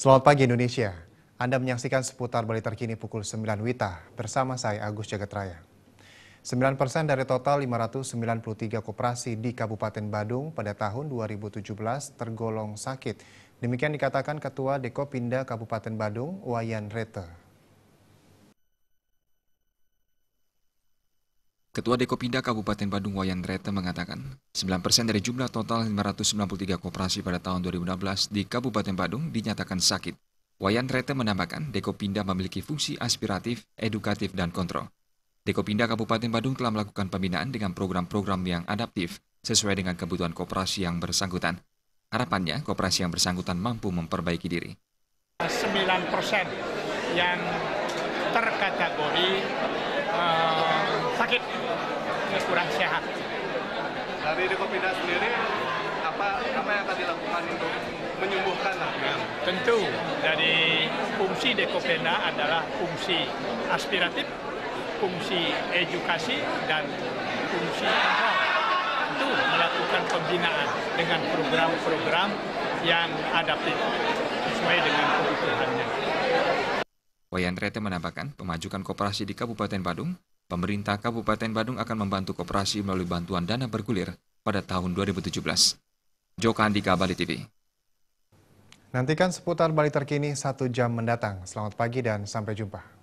Selamat pagi Indonesia. Anda menyaksikan seputar berita terkini pukul 9 Wita bersama saya Agus Jagatraya. 9 persen dari total 593 koperasi di Kabupaten Badung pada tahun 2017 tergolong sakit. Demikian dikatakan Ketua Dekopinda Kabupaten Badung, Wayan Rete. Ketua Dekopinda Kabupaten Bandung Wayan Rete mengatakan, 9% dari jumlah total 593 koperasi pada tahun 2016 di Kabupaten Bandung dinyatakan sakit. Wayan Rete menambahkan, Dekopinda memiliki fungsi aspiratif, edukatif, dan kontrol. Dekopinda Kabupaten Bandung telah melakukan pembinaan dengan program-program yang adaptif sesuai dengan kebutuhan koperasi yang bersangkutan. Harapannya, koperasi yang bersangkutan mampu memperbaiki diri. 9% yang terkategori uh, sulit kurang sehat dari Dekopinda sendiri apa apa yang akan dilakukan untuk menyembuhkan lah ya, tentu dari fungsi Dekopenda adalah fungsi aspiratif fungsi edukasi dan fungsi kontrol itu melakukan pembinaan dengan program-program yang adaptif sesuai dengan kebutuhannya. Wayan Rete menambahkan, pemajukan koperasi di Kabupaten Badung pemerintah Kabupaten Bandung akan membantu kooperasi melalui bantuan dana bergulir pada tahun 2017. Joko Andika, Bali TV. Nantikan seputar Bali terkini satu jam mendatang. Selamat pagi dan sampai jumpa.